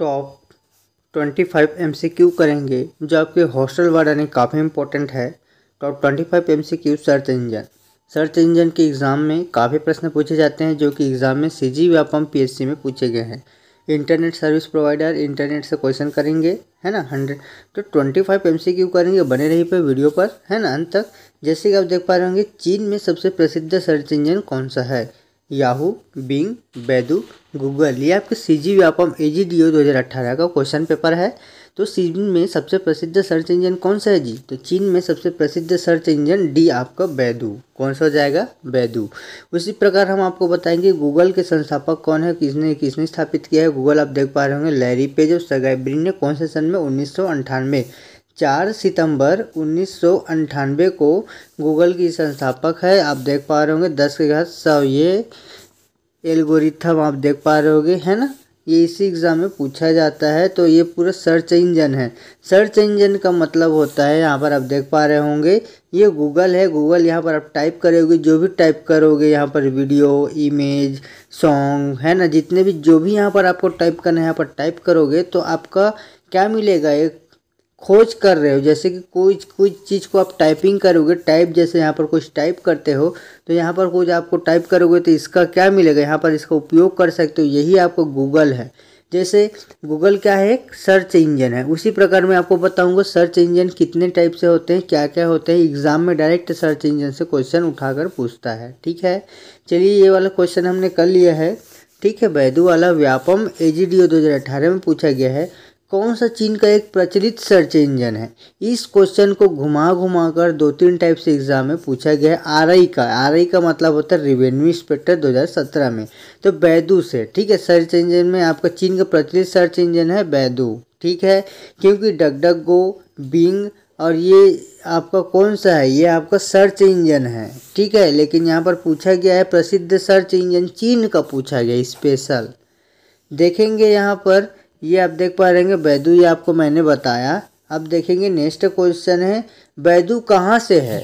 top 25 MCQ करेंगे जो आपके हॉस्टल वाला ने काफ़ी इंपॉर्टेंट है top 25 MCQ search engine search engine के एग्ज़ाम में काफ़ी प्रश्न पूछे जाते हैं जो कि एग्ज़ाम में सी जी व्यापम पी में पूछे गए हैं इंटरनेट सर्विस प्रोवाइडर इंटरनेट से क्वेश्चन करेंगे है ना हंड्रेड तो twenty five M C Q करेंगे बने रही पे वीडियो पर है ना अंत तक जैसे कि आप देख पा रहे होंगे चीन में सबसे प्रसिद्ध सर्च इंजन कौन सा है याहू बिंग बैदू गूगल ये आपके सी जी व्यापम ए जी डी ओ दो हज़ार अट्ठारह का क्वेश्चन पेपर है तो चीन में सबसे प्रसिद्ध सर्च इंजन कौन सा है जी तो चीन में सबसे प्रसिद्ध सर्च इंजन डी आपका बैदू कौन सा हो जाएगा बैदू उसी प्रकार हम आपको बताएंगे गूगल के संस्थापक कौन है किसने किसने स्थापित किया है गूगल आप देख पा रहे होंगे लैरी पेज और सगाई ने कौन से सन में उन्नीस सौ अंठानवे चार सितंबर उन्नीस को गूगल की संस्थापक है आप देख पा रहे होंगे दस के घर सौ ये एल्गोरिथम आप देख पा रहे होंगे है ना ये इसी एग्ज़ाम में पूछा जाता है तो ये पूरा सर्च इंजन है सर्च इंजन का मतलब होता है यहाँ पर आप देख पा रहे होंगे ये गूगल है गूगल यहाँ पर आप टाइप करोगे जो भी टाइप करोगे यहाँ पर वीडियो इमेज सॉन्ग है ना जितने भी जो भी यहाँ पर आपको टाइप करना है यहाँ पर टाइप करोगे तो आपका क्या मिलेगा एक खोज कर रहे हो जैसे कि कोई कोई चीज़ को आप टाइपिंग करोगे टाइप जैसे यहाँ पर कुछ टाइप करते हो तो यहाँ पर कुछ आपको टाइप करोगे तो इसका क्या मिलेगा यहाँ पर इसका उपयोग कर सकते हो यही आपको गूगल है जैसे गूगल क्या है एक सर्च इंजन है उसी प्रकार मैं आपको बताऊंगा सर्च इंजन कितने टाइप से होते हैं क्या क्या होते हैं एग्ज़ाम में डायरेक्ट सर्च इंजन से क्वेश्चन उठाकर पूछता है ठीक है चलिए ये वाला क्वेश्चन हमने कर लिया है ठीक है बैदू वाला व्यापम ए जी डी ओ दो हज़ार में पूछा गया है कौन सा चीन का एक प्रचलित सर्च इंजन है इस क्वेश्चन को घुमा घुमा कर दो तीन टाइप से एग्जाम में पूछा गया है आर आई का आर आई का मतलब होता है रिवेन्यू इंस्पेक्टर 2017 में तो बैदू से ठीक है सर्च इंजन में आपका चीन का प्रचलित सर्च इंजन है बैदू ठीक है क्योंकि डकडक गो बिंग और ये आपका कौन सा है ये आपका सर्च इंजन है ठीक है लेकिन यहाँ पर पूछा गया है प्रसिद्ध सर्च इंजन चीन का पूछा गया स्पेशल देखेंगे यहाँ पर ये आप देख पा हैं बैदू ये आपको मैंने बताया अब देखेंगे नेक्स्ट क्वेश्चन है बैदू कहाँ से है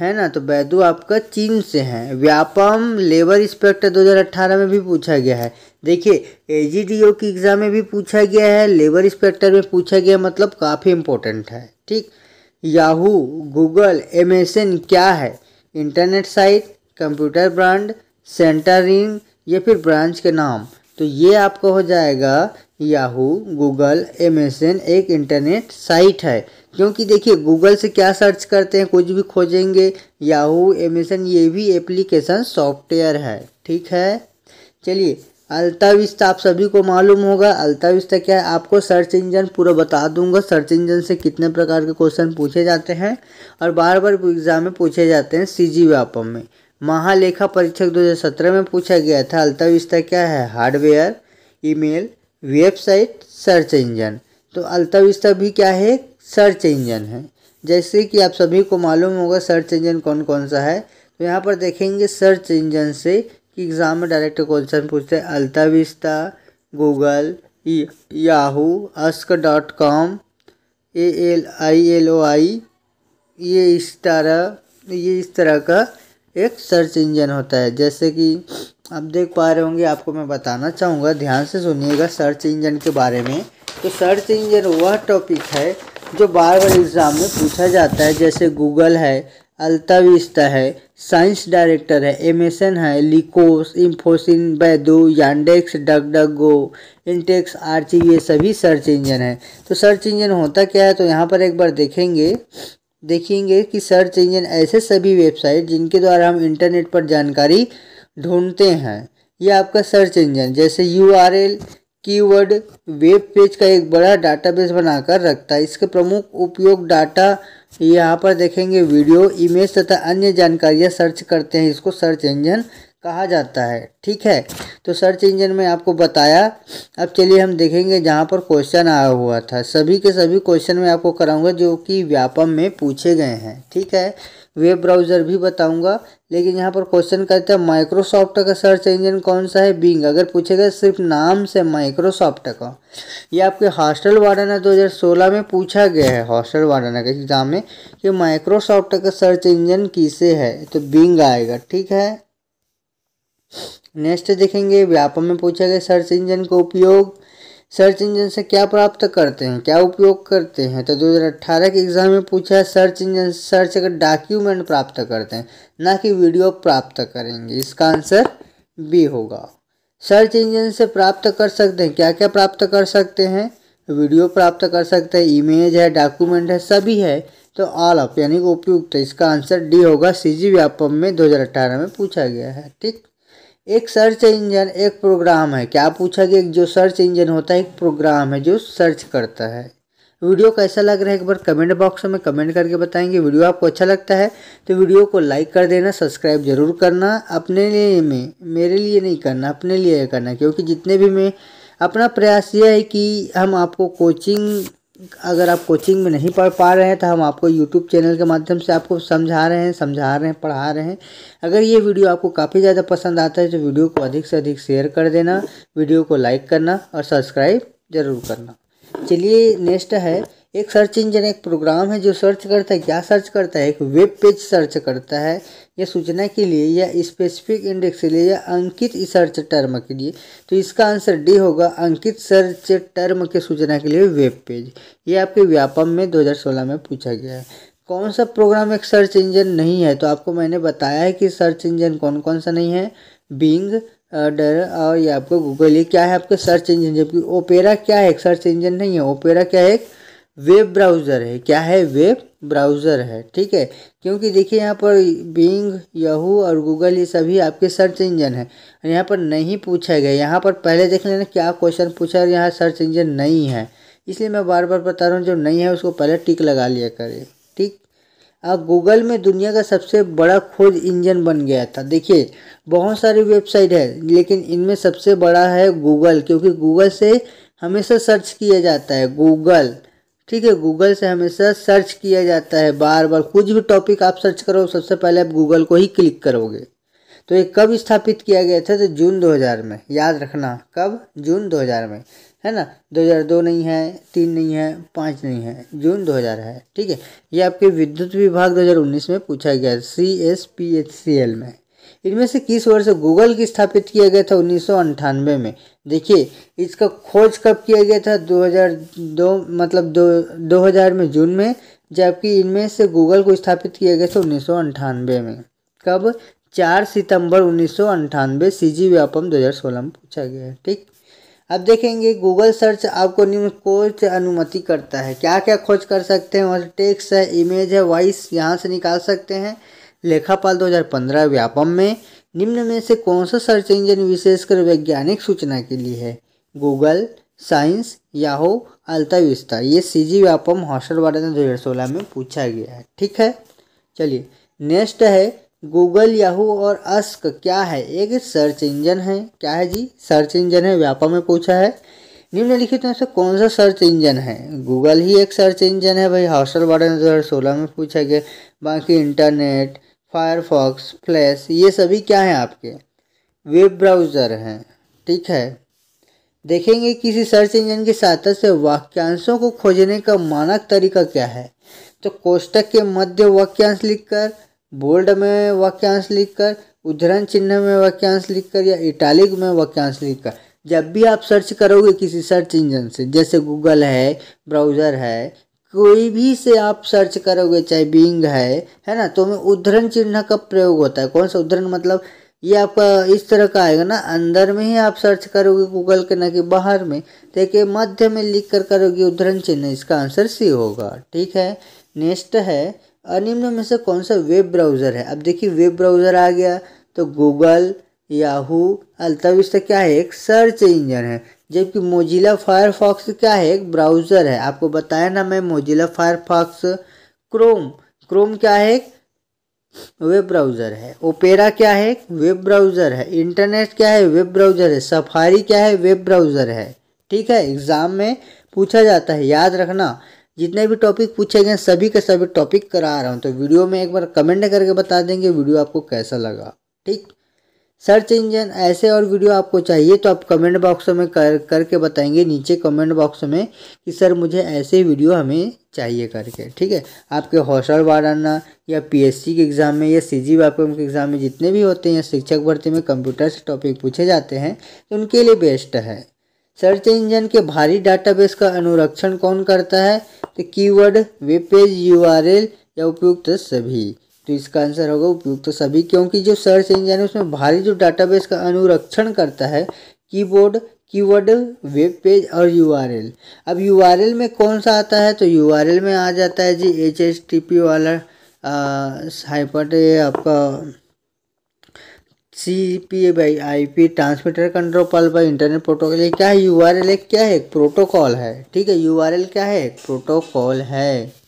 है ना तो बैदू आपका चीन से है व्यापम लेबर इंस्पेक्टर 2018 में भी पूछा गया है देखिए एजीडीओ की एग्ज़ाम में भी पूछा गया है लेबर इंस्पेक्टर में पूछा गया मतलब काफ़ी इम्पोर्टेंट है ठीक याहू गूगल एम क्या है internet site computer brand centering या फिर ब्रांच के नाम तो ये आपका हो जाएगा याहू गूगल एमेजन एक इंटरनेट साइट है क्योंकि देखिए गूगल से क्या सर्च करते हैं कुछ भी खोजेंगे याहू एमेजन ये भी एप्लीकेशन सॉफ्टवेयर है ठीक है चलिए अल्ता विस्ता आप सभी को मालूम होगा अल्ता विस्ता क्या है आपको सर्च इंजन पूरा बता दूंगा सर्च इंजन से कितने प्रकार के क्वेश्चन पूछे जाते हैं और बार बार एग्जाम में पूछे जाते हैं सी जी व्यापम में महालेखा परीक्षक 2017 में पूछा गया था अल्ता विस्ता क्या है hardware email website search engine तो अल्ता विस्ता भी क्या है सर्च इंजन है जैसे कि आप सभी को मालूम होगा सर्च इंजन कौन कौन सा है तो यहाँ पर देखेंगे सर्च इंजन से कि एग्ज़ाम में डायरेक्ट क्वेश्चन पूछते हैं AltaVista Google Yahoo Ask dot com A L I L O I ये इस तरह ये इस तरह का एक सर्च इंजन होता है जैसे कि आप देख पा रहे होंगे आपको मैं बताना चाहूँगा ध्यान से सुनिएगा सर्च इंजन के बारे में तो सर्च इंजन वह टॉपिक है जो बार बार एग्ज़ाम में पूछा जाता है जैसे गूगल है अल्ताविस्ता है साइंस डायरेक्टर है एमेसन है Lycos Infoseek Baidu Yandex Go Intex आर ये सभी सर्च इंजन है तो सर्च इंजन होता क्या है तो यहाँ पर एक बार देखेंगे देखेंगे कि सर्च इंजन ऐसे सभी वेबसाइट जिनके द्वारा हम इंटरनेट पर जानकारी ढूंढते हैं यह आपका सर्च इंजन जैसे U R L keyword web page का एक बड़ा डाटाबेस बनाकर रखता है इसके प्रमुख उपयोग डाटा यहाँ पर देखेंगे वीडियो इमेज तथा अन्य जानकारियाँ सर्च करते हैं इसको सर्च इंजन कहा जाता है ठीक है तो सर्च इंजन में आपको बताया अब चलिए हम देखेंगे जहाँ पर क्वेश्चन आया हुआ था सभी के सभी क्वेश्चन में आपको कराऊंगा जो कि व्यापम में पूछे गए हैं ठीक है वेब ब्राउज़र भी बताऊंगा लेकिन यहाँ पर क्वेश्चन कहते हैं माइक्रोसॉफ्ट का सर्च इंजन कौन सा है बिंग अगर पूछेगा सिर्फ नाम से माइक्रोसॉफ्ट का ये आपके हॉस्टल वाराना सोलह में पूछा गया है हॉस्टल वाराना के एग्ज़ाम में कि माइक्रोसॉफ्ट का सर्च इंजन किसे है तो बिंग आएगा ठीक है नेक्स्ट देखेंगे व्यापम में पूछा गया सर्च इंजन का उपयोग सर्च इंजन से क्या प्राप्त करते हैं क्या उपयोग करते हैं तो 2018 के एग्जाम में पूछा है सर्च इंजन सर्च अगर डॉक्यूमेंट प्राप्त करते हैं ना कि वीडियो प्राप्त करेंगे इसका आंसर बी होगा सर्च इंजन से प्राप्त कर सकते हैं क्या क्या प्राप्त कर सकते हैं वीडियो प्राप्त कर सकते हैं इमेज है डॉक्यूमेंट है सभी है तो ऑल ऑफ यानी उपयुक्त इसका आंसर डी होगा सी व्यापम में दो में पूछा गया है ठीक एक सर्च इंजन एक प्रोग्राम है क्या पूछा गया जो सर्च इंजन होता है एक प्रोग्राम है जो सर्च करता है वीडियो कैसा लग रहा है एक बार कमेंट बॉक्स में कमेंट करके बताएंगे वीडियो आपको अच्छा लगता है तो वीडियो को लाइक कर देना सब्सक्राइब जरूर करना अपने लिए में मेरे लिए नहीं करना अपने लिए करना क्योंकि जितने भी मैं अपना प्रयास यह है कि हम आपको कोचिंग अगर आप कोचिंग में नहीं पढ़ पा रहे हैं तो हम आपको यूट्यूब चैनल के माध्यम से आपको समझा रहे हैं समझा रहे हैं पढ़ा रहे हैं अगर ये वीडियो आपको काफ़ी ज़्यादा पसंद आता है तो वीडियो को अधिक से अधिक शेयर कर देना वीडियो को लाइक करना और सब्सक्राइब ज़रूर करना चलिए नेक्स्ट है एक सर्च इंजन एक प्रोग्राम है जो सर्च करता है क्या सर्च करता है एक वेब पेज सर्च करता है या सूचना के लिए या स्पेसिफिक इंडेक्स के लिए या अंकित सर्च टर्म के लिए तो इसका आंसर डी होगा अंकित सर्च टर्म के सूचना के लिए वेब पेज ये आपके व्यापम में 2016 में पूछा गया है कौन सा प्रोग्राम एक सर्च इंजन नहीं है तो आपको मैंने बताया है कि सर्च इंजन कौन कौन सा नहीं है बिंग डर और ये आपको गूगल ये क्या है आपका सर्च इंजन जबकि ओपेरा क्या है एक सर्च इंजन नहीं है ओपेरा क्या है एक वेब ब्राउज़र है क्या है वेब ब्राउज़र है ठीक है क्योंकि देखिए यहाँ पर बिंग यहू और गूगल ये सभी आपके सर्च इंजन है यहाँ पर नहीं पूछा गया यहाँ पर पहले देख लेना क्या क्वेश्चन पूछा और यहाँ सर्च इंजन नहीं है इसलिए मैं बार बार बता रहा हूँ जो नहीं है उसको पहले टिक लगा लिया करें ठीक अब गूगल में दुनिया का सबसे बड़ा खोज इंजन बन गया था देखिए बहुत सारी वेबसाइट है लेकिन इनमें सबसे बड़ा है गूगल क्योंकि गूगल से हमेशा सर्च किया जाता है गूगल ठीक है गूगल से हमेशा सर्च किया जाता है बार बार कुछ भी टॉपिक आप सर्च करो सबसे पहले आप गूगल को ही क्लिक करोगे तो ये कब स्थापित किया गया था तो जून 2000 में याद रखना कब जून 2000 में है ना 2002 नहीं है तीन नहीं है पाँच नहीं है जून 2000 है ठीक है ये आपके विद्युत विभाग 2019 में पूछा गया C S P H C L में इनमें से किस वर्ष गूगल की स्थापित किया गया था उन्नीस में देखिए इसका खोज कब किया गया था 2002 मतलब दो 2000 में जून में जबकि इनमें से गूगल को स्थापित किया गया था उन्नीस में कब चार सितंबर उन्नीस सौ अंठानवे सी जी व्यापम दो में पूछा गया है ठीक अब देखेंगे गूगल सर्च आपको निम्न खोज अनुमति करता है क्या क्या खोज कर सकते हैं और टेक्स्ट है इमेज है वॉइस यहाँ से निकाल सकते हैं लेखापाल 2015 व्यापम में निम्न में से कौन सा सर्च इंजन विशेषकर वैज्ञानिक सूचना के लिए है गूगल साइंस याहो अल्ता विस्तार ये सी जी व्यापम हॉस्टल ने दो हज़ार सोलह में पूछा गया है ठीक है चलिए नेक्स्ट है गूगल याहू और अस्क क्या है एक सर्च इंजन है क्या है जी सर्च इंजन है व्यापम में पूछा है निम्नलिखित में से कौन सा सर्च इंजन है गूगल ही एक सर्च इंजन है भाई हॉस्टल ने दो हज़ार सोलह में पूछा गया बाकी इंटरनेट फायरफॉक्स फ्लैश ये सभी क्या हैं आपके वेब ब्राउज़र हैं ठीक है देखेंगे किसी सर्च इंजन की सहायता से वाक्यांशों को खोजने का मानक तरीका क्या है तो कोष्टक के मध्य वाक्यांश लिखकर बोल्ड में वाक्यांश लिखकर उद्धरण चिन्ह में वाक्यांश लिखकर या इटालिक में वाक्यांश लिखकर जब भी आप सर्च करोगे किसी सर्च इंजन से जैसे गूगल है ब्राउज़र है कोई भी से आप सर्च करोगे चाहे बींग है है ना तो में उद्धरण चिन्ह का प्रयोग होता है कौन सा उद्धरण मतलब ये आपका इस तरह का आएगा ना अंदर में ही आप सर्च करोगे गूगल के ना कि बाहर में देखिए तो मध्य में लिख कर करोगे उद्धरण चिन्ह इसका आंसर सी होगा ठीक है नेक्स्ट है अनिम्न में से कौन सा वेब ब्राउज़र है अब देखिए वेब ब्राउज़र आ गया तो गूगल याहू अल्ताविस्टा क्या है एक सर्च इंजन है जबकि मोजिला फायरफॉक्स क्या है एक ब्राउज़र है आपको बताया ना मैं मोजिला फायरफॉक्स क्रोम क्रोम क्या है वेब ब्राउज़र है ओपेरा क्या है वेब ब्राउज़र है इंटरनेट क्या है वेब ब्राउज़र है सफारी क्या है वेब ब्राउज़र है ठीक है एग्ज़ाम में पूछा जाता है याद रखना जितने भी टॉपिक पूछे गए सभी के सभी टॉपिक करा रहा हूँ तो वीडियो में एक बार कमेंट करके बता देंगे वीडियो आपको कैसा लगा ठीक सर्च इंजन ऐसे और वीडियो आपको चाहिए तो आप कमेंट बॉक्स में कर करके बताएंगे नीचे कमेंट बॉक्स में कि सर मुझे ऐसे वीडियो हमें चाहिए करके ठीक है आपके हौसल वाराना या पीएससी के एग्ज़ाम में या सी जी के एग्ज़ाम में जितने भी होते हैं शिक्षक भर्ती में कंप्यूटर से टॉपिक पूछे जाते हैं तो उनके लिए बेस्ट है सर्च इंजन के भारी डाटाबेस का अनुरक्षण कौन करता है तो कीवर्ड वेब पेज यू या उपयुक्त सभी तो इसका आंसर होगा उपयुक्त तो सभी क्योंकि जो सर्च इंजन है उसमें भारी जो डाटाबेस का अनुरक्षण करता है कीबोर्ड कीवर्ड वेब पेज और यूआरएल अब यूआरएल में कौन सा आता है तो यूआरएल में आ जाता है G H H T P वाला हाइपर आपका C P A by I P transmitter control by internet protocol क्या है यू आर एल एक क्या है एक प्रोटोकॉल है ठीक है यू आर एल क्या है एक प्रोटोकॉल है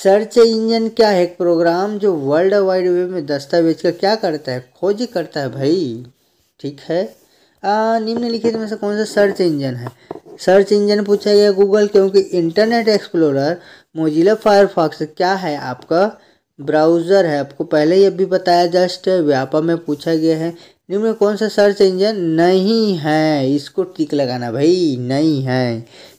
सर्च इंजन क्या है एक प्रोग्राम जो वर्ल्ड वाइड वेब में दस्तावेज का क्या करता है खोज करता है भाई ठीक है निम्नलिखित में से कौन सा सर्च इंजन है सर्च इंजन पूछा गया गूगल क्योंकि इंटरनेट एक्सप्लोरर मोजिला फायरफॉक्स क्या है आपका ब्राउज़र है आपको पहले ही भी बताया जस्ट व्यापा में पूछा गया है निम्न कौन सा सर्च इंजन नहीं है इसको टिक लगाना भाई नहीं है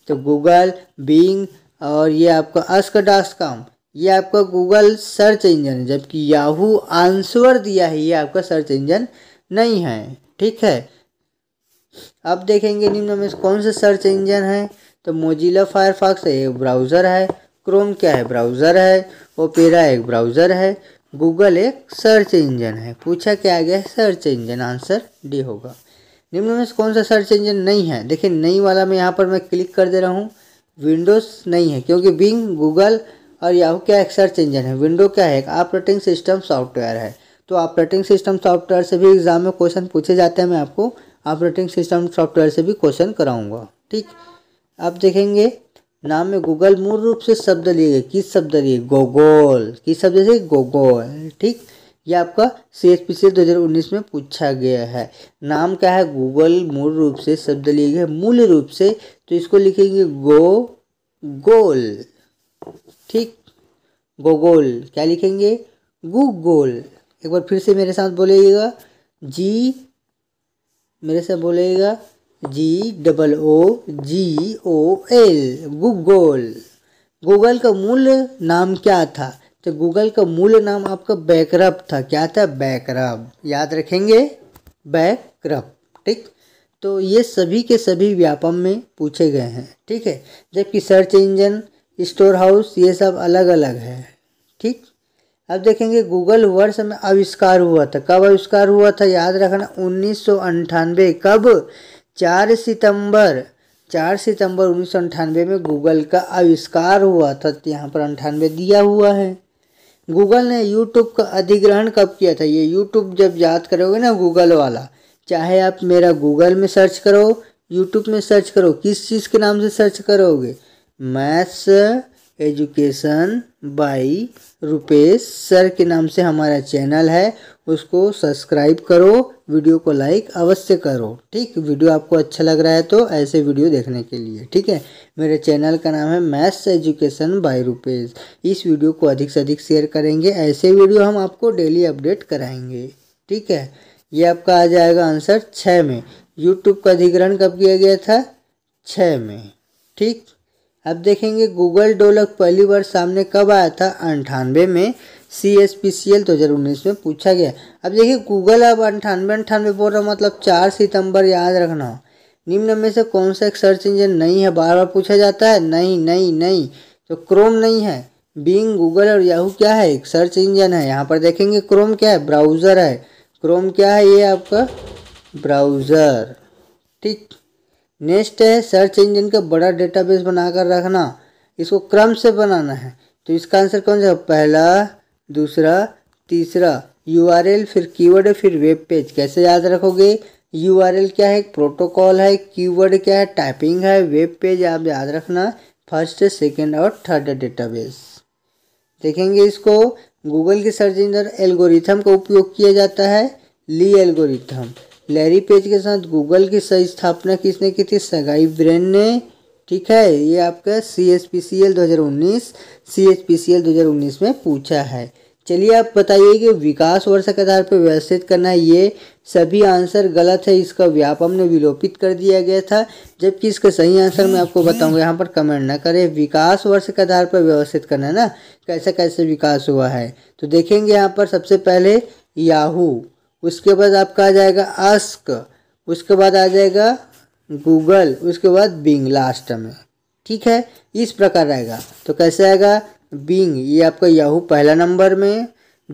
तो गूगल बिंग और ये आपका अस्क डॉट काम ये आपका गूगल सर्च इंजन है जबकि याहू आंसर दिया है ये आपका सर्च इंजन नहीं है ठीक है अब देखेंगे निम्न में कौन सा सर्च इंजन है तो मोजिला फायरफॉक्स एक ब्राउज़र है क्रोम क्या है ब्राउज़र है ओपेरा एक ब्राउज़र है गूगल एक सर्च इंजन है पूछा क्या गया है सर्च इंजन आंसर डी होगा निम्न में कौन सा सर्च इंजन नहीं है देखिए नई वाला में यहाँ पर मैं क्लिक कर दे रहा हूँ विंडोज़ नहीं है क्योंकि बिंग गूगल और याहू क्या एक सर्च इंजन है विंडो क्या है ऑपरेटिंग सिस्टम सॉफ्टवेयर है तो ऑपरेटिंग सिस्टम सॉफ्टवेयर से भी एग्ज़ाम में क्वेश्चन पूछे जाते हैं मैं आपको ऑपरेटिंग सिस्टम सॉफ्टवेयर से भी क्वेश्चन कराऊंगा ठीक आप देखेंगे नाम में गूगल मूल रूप से शब्द लिए गए किस शब्द लिए गोगोल किस शब्द से गोगोल ठीक यह आपका सी एस पी से दो में पूछा गया है नाम क्या है गूगल मूल रूप से शब्द लिए गए मूल रूप से तो इसको लिखेंगे गो गोल ठीक गोगोल क्या लिखेंगे गूगोल एक बार फिर से मेरे साथ बोलेगा जी मेरे साथ बोलेगा G double O G O L googol Google का मूल नाम क्या था तो गूगल का मूल नाम आपका बैकरप था क्या था बैकरप याद रखेंगे बैकरप ठीक तो ये सभी के सभी व्यापम में पूछे गए हैं ठीक है जबकि सर्च इंजन स्टोर हाउस ये सब अलग अलग है ठीक अब देखेंगे गूगल वर्ष में आविष्कार हुआ था कब आविष्कार हुआ था याद रखना उन्नीस कब चार सितंबर चार सितंबर उन्नीस में गूगल का आविष्कार हुआ था तो यहाँ पर अंठानवे दिया हुआ है गूगल ने यूट्यूब का अधिग्रहण कब किया था ये यूट्यूब जब याद करोगे ना गूगल वाला चाहे आप मेरा गूगल में सर्च करो यूट्यूब में सर्च करो किस चीज़ के नाम से सर्च करोगे maths education by Rupesh sir के नाम से हमारा चैनल है उसको सब्सक्राइब करो वीडियो को लाइक अवश्य करो ठीक वीडियो आपको अच्छा लग रहा है तो ऐसे वीडियो देखने के लिए ठीक है मेरे चैनल का नाम है मैथ्स एजुकेशन बाय रुपेश इस वीडियो को अधिक से अधिक शेयर करेंगे ऐसे वीडियो हम आपको डेली अपडेट कराएंगे ठीक है ये आपका आ जाएगा आंसर छः में यूट्यूब का अधिग्रहण कब किया गया था छः में ठीक अब देखेंगे गूगल डोलक पहली बार सामने कब आया था अंठानवे में C S P C L दो हज़ार उन्नीस में पूछा गया अब देखिए गूगल अब अंठानवे अंठानवे बोल रहा मतलब चार सितंबर याद रखना हो निम्न में से कौन सा एक सर्च इंजन नहीं है बार बार पूछा जाता है नहीं नहीं नहीं तो क्रोम नहीं है बींग गूगल और याहू क्या है एक सर्च इंजन है यहाँ पर देखेंगे क्रोम क्या है ब्राउज़र है क्रोम क्या है ये आपका ब्राउज़र ठीक नेक्स्ट है सर्च इंजन का बड़ा डेटाबेस बनाकर रखना इसको क्रम से बनाना है तो इसका आंसर कौन सा पहला दूसरा तीसरा यू फिर कीवर्ड फिर वेब पेज कैसे याद रखोगे यू क्या है प्रोटोकॉल है कीवर्ड क्या है टाइपिंग है वेब पेज आप याद रखना फर्स्ट सेकेंड और थर्ड डेटाबेस देखेंगे इसको गूगल के सर्च इंजन एल्गोरिथम का उपयोग किया जाता है ली एल्गोरिथम लैरी पेज के साथ गूगल की स्थापना किसने की थी सगाई ब्रेन ने ठीक है ये आपका C S P C L दो हज़ार उन्नीस C S P C L दो हज़ार उन्नीस में पूछा है चलिए आप बताइए कि विकास वर्ष के आधार पर व्यवस्थित करना ये सभी आंसर गलत है इसका व्यापम ने विलोपित कर दिया गया था जबकि इसका सही आंसर मैं आपको बताऊंगा यहाँ पर कमेंट ना करें विकास वर्ष के आधार पर व्यवस्थित करना ना कैसे कैसे विकास हुआ है तो देखेंगे यहाँ पर सबसे पहले याहू उसके बाद आपका आ जाएगा अस्क उसके बाद आ जाएगा गूगल उसके बाद बिंग लास्ट में ठीक है इस प्रकार आएगा तो कैसे आएगा बिंग ये आपका याहू पहला नंबर में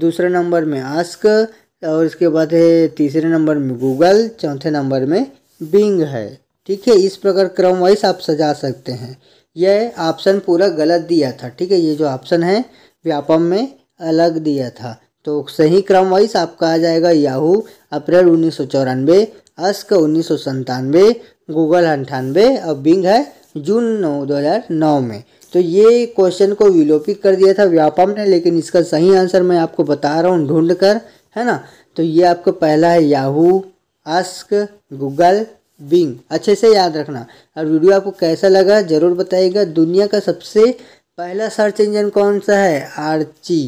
दूसरे नंबर में आस्क और इसके बाद है तीसरे नंबर में गूगल चौथे नंबर में बिंग है ठीक है इस प्रकार क्रम वाइज आप सजा सकते हैं यह ऑप्शन पूरा गलत दिया था ठीक है ये जो ऑप्शन है व्यापम में अलग दिया था तो सही क्रम वाइज आपका आ जाएगा याहू अप्रैल उन्नीस सौ चौरानवे अस्क उन्नीस सौ संतानवे गूगल अंठानवे और बिंग है जून नौ दो हज़ार नौ में तो ये क्वेश्चन को विलोपित कर दिया था व्यापम ने लेकिन इसका सही आंसर मैं आपको बता रहा हूँ ढूंढ कर है ना तो ये आपका पहला है याहू अस्क गूगल बिंग अच्छे से याद रखना और वीडियो आपको कैसा लगा ज़रूर बताइएगा दुनिया का सबसे पहला सर्च इंजन कौन सा है आर्ची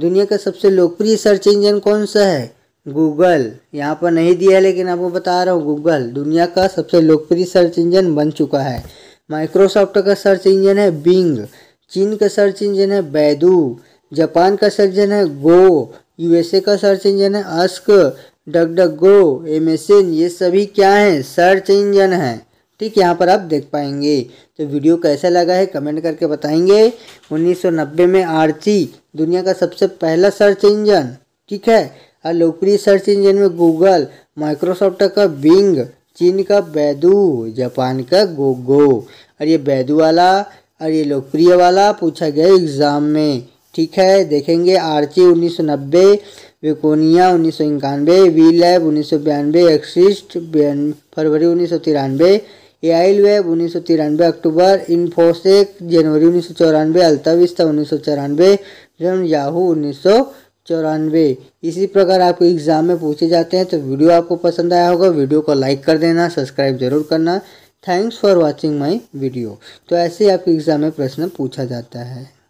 दुनिया का सबसे लोकप्रिय सर्च इंजन कौन सा है गूगल यहाँ पर नहीं दिया है लेकिन आपको बता रहा हूँ गूगल दुनिया का सबसे लोकप्रिय सर्च इंजन बन चुका है माइक्रोसॉफ्ट का सर्च इंजन है बिंग चीन का सर्च इंजन है बैदू जापान का सर्च इंजन है गो यूएसए का सर्च इंजन है Ask DuckDuckGo Amazon ये सभी क्या हैं सर्च इंजन हैं ठीक यहाँ पर आप देख पाएंगे तो वीडियो कैसा लगा है कमेंट करके बताएंगे 1990 में आरची दुनिया का सबसे पहला सर्च इंजन ठीक है और लोकप्रिय सर्च इंजन में गूगल माइक्रोसॉफ्ट का बिंग चीन का बैदू जापान का गोगो और ये बैदू वाला और ये लोकप्रिय वाला पूछा गया एग्ज़ाम में ठीक है देखेंगे सौ नब्बे विकोनिया उन्नीस सौ इक्यानवे वी लैब उन्नीस सौ बयानवे एक्सिस्ट फरवरी उन्नीस सौ तिरानवे ए आई वेब उन्नीस सौ तिरानवे अक्टूबर इन्फोसेक जनवरी उन्नीस सौ चौरानवे अल्ताविस्ता उन्नीस सौ चौरानवे याहू उन्नीस सौ चौरानवे इसी प्रकार आपको एग्जाम में पूछे जाते हैं तो वीडियो आपको पसंद आया होगा वीडियो को लाइक कर देना सब्सक्राइब जरूर करना thanks for watching my video तो ऐसे ही आपके एग्जाम में प्रश्न पूछा जाता है